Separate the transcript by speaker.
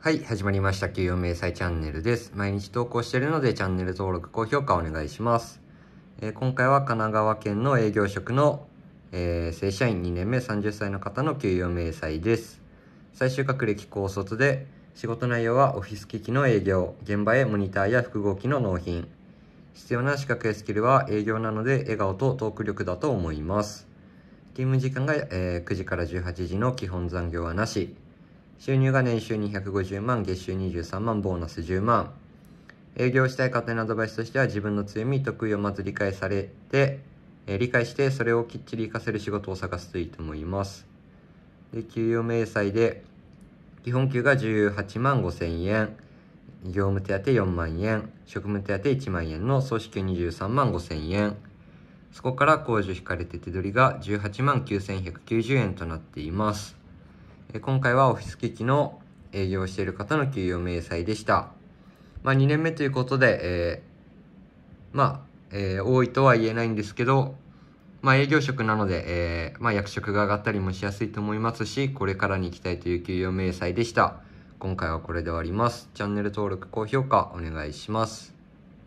Speaker 1: はい、始まりました。給与明細チャンネルです。毎日投稿しているので、チャンネル登録、高評価お願いします。えー、今回は神奈川県の営業職の、えー、正社員2年目30歳の方の給与明細です。最終学歴高卒で、仕事内容はオフィス機器の営業、現場へモニターや複合機の納品。必要な資格やスキルは営業なので笑顔とトーク力だと思います。勤務時間が、えー、9時から18時の基本残業はなし。収入が年収250万、月収23万、ボーナス10万。営業したい方のアドバイスとしては自分の強み、得意をまず理解されて、え理解してそれをきっちり活かせる仕事を探すといいと思います。で、給与明細で、基本給が18万5千円、業務手当4万円、職務手当1万円の総支給23万5千円。そこから控除引かれて手取りが18万9190円となっています。今回はオフィス機器の営業している方の給与明細でした。まあ、2年目ということで、えー、まあ、えー、多いとは言えないんですけど、まあ、営業職なので、えー、まあ、役職が上がったりもしやすいと思いますし、これからに行きたいという給与明細でした。今回はこれで終わります。チャンネル登録、高評価お願いします。